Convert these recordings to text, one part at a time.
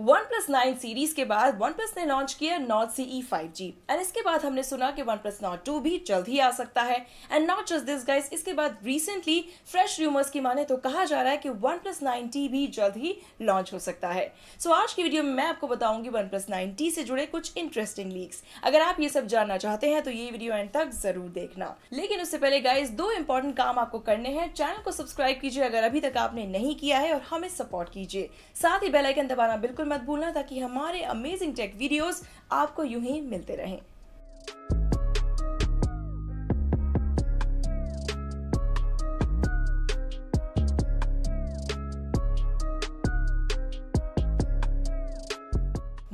one plus nine series के बाद OnePlus ने लॉन्च किया Nord C E five G and इसके बाद हमने सुना कि वन प्लस नॉट टू भी जल्द ही आ सकता है and not just this guys इसके बाद रिसेंटली फ्रेश रूमर्स की माने तो कहा जा रहा है कि वन प्लस नाइन टी भी जल्द ही लॉन्च हो सकता है सो so, आज की वीडियो में मैं आपको बताऊंगी वन प्लस नाइन टी से जुड़े कुछ इंटरेस्टिंग लीक्स अगर आप ये सब जानना चाहते हैं तो ये वीडियो एंड तक जरूर देखना लेकिन उससे पहले गाइज दो इंपॉर्टेंट काम आपको करने हैं चैनल को सब्सक्राइब कीजिए अगर अभी तक आपने नहीं किया है और हमें सपोर्ट कीजिए साथ ही बेलाइकन दबाना बिल्कुल मत भूलना ताकि हमारे अमेजिंग टेक वीडियोस आपको यूं ही मिलते रहें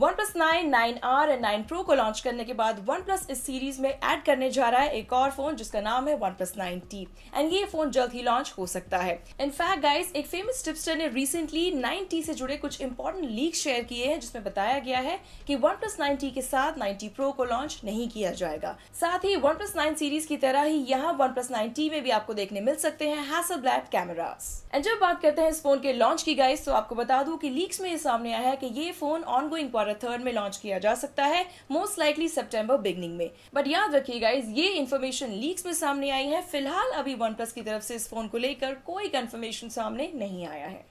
one plus nine nine R and nine pro को लॉन्च करने के बाद वन प्लस इस सीरीज में ऐड करने जा रहा है एक और फोन जिसका नाम है one plus nine T and ये फोन जल्द ही लॉन्च हो सकता है इन फैक्ट गाइस एक फेमस टिप्सटर ने रिसेंटली नाइन टी से जुड़े कुछ इंपॉर्टेंट लीक शेयर किए हैं जिसमें बताया गया है कि वन प्लस नाइन टी के साथ नाइन टी प्रो को लॉन्च नहीं किया जाएगा साथ ही वन प्लस नाइन सीरीज की तरह ही यहाँ वन प्लस नाइन टी में भी आपको देखने मिल सकते हैं हैसल ब्लैक कैमराज एंड जब बात करते हैं इस फोन के लॉन्च की गाइस तो आपको बता दू की लीक्स में ये सामने आया है की ये फोन ऑन गोइंग हमारा थर्ड में लॉन्च किया जा सकता है मोस्ट लाइकली सेप्टेम्बर बिगनिंग में बट याद रखिएगा इस ये इन्फॉर्मेशन लीक्स में सामने आई है फिलहाल अभी वन प्लस की तरफ से इस फोन को लेकर कोई कन्फर्मेशन सामने नहीं आया है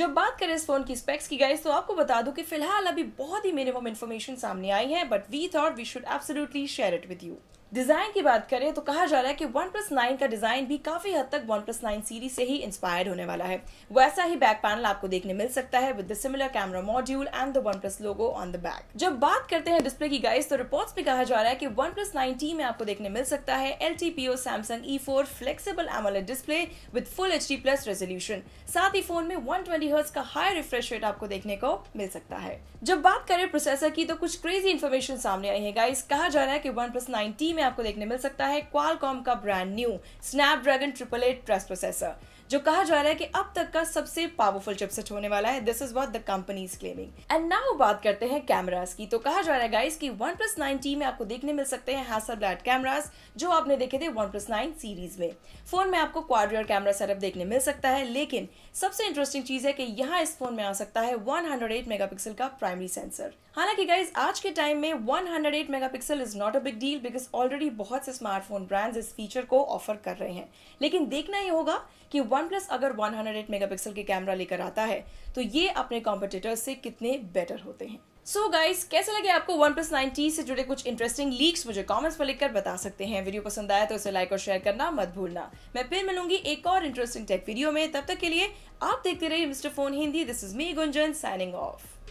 जब बात करें इस फोन की स्पेक्स की गाइस तो आपको बता दूं कि फिलहाल अभी बहुत ही मिनिमम इन्फॉर्मेशन सामने आई है but we thought we should absolutely share it with you design की बात करें तो कहा जा रहा है कि वन प्लस नाइन का डिज़ाइन भी काफ़ी हद तक वन प्लस नाइन सीरीज से ही इंस्पायर्ड होने वाला है वैसा ही बैक पैनल आपको देखने मिल सकता है with the similar camera module and the OnePlus logo on the back जब बात करते हैं डिस्प्ले की गाइस तो रिपोर्ट्स में कहा जा रहा है कि वन प्लस नाइन टी में आपको देखने मिल सकता है L T P O Samsung E four flexible AMOLED display with full H D plus resolution साथ ही फोन में वन ट्वेंटी हर्स का हाई रिफ्रेश रेट आपको देखने को मिल सकता है जब बात करें प्रोसेसर की तो कुछ क्रेजी इन्फॉर्मेशन सामने आई है गाइस कहा जा रहा है कि वन प्लस नाइन टी में में आपको देखने मिल सकता है क्वालकॉम का brand new Snapdragon triple eight ट्रस्ट प्रोसेसर जो कहा जा रहा है कि अब तक का सबसे पावरफुल चिपसेट होने वाला है this is what the company is claiming and now बात करते हैं कैमराज की तो कहा जा रहा है गाइस कि वन प्लस नाइन टी में आपको देखने मिल सकते हैं हासल ब्लैट कैमराज जो आपने देखे थे वन प्लस नाइन सीरीज में फोन में आपको क्वाड्रियर कैमरा सेटअप देखने मिल सकता है लेकिन सबसे इंटरेस्टिंग चीज है कि यहाँ इस फोन में आ सकता है वन मेगापिक्सल का प्राइमरी सेंसर हालांकि गाइज आज के टाइम में 108 megapixel is not a big deal because already बहुत से स्मार्टफोन ब्रांड्स इस फीचर को ऑफर कर रहे हैं लेकिन देखना ये होगा कि 1 वन प्लस अगर 108 मेगापिक्सल के कैमरा लेकर आता है तो ये अपने कॉम्पिटिटर्स से कितने बेटर होते हैं सो so गाइस कैसे लगे आपको वन प्लस नाइनटी से जुड़े कुछ इंटरेस्टिंग लीक्स मुझे कमेंट्स पर लिखकर बता सकते हैं वीडियो पसंद आया तो इसे लाइक और शेयर करना मत भूलना मैं फिर मिलूंगी एक और इंटरेस्टिंग टेक वीडियो में तब तक के लिए आप देखते रहिए Mister Phone Hindi this is me Gunjan signing of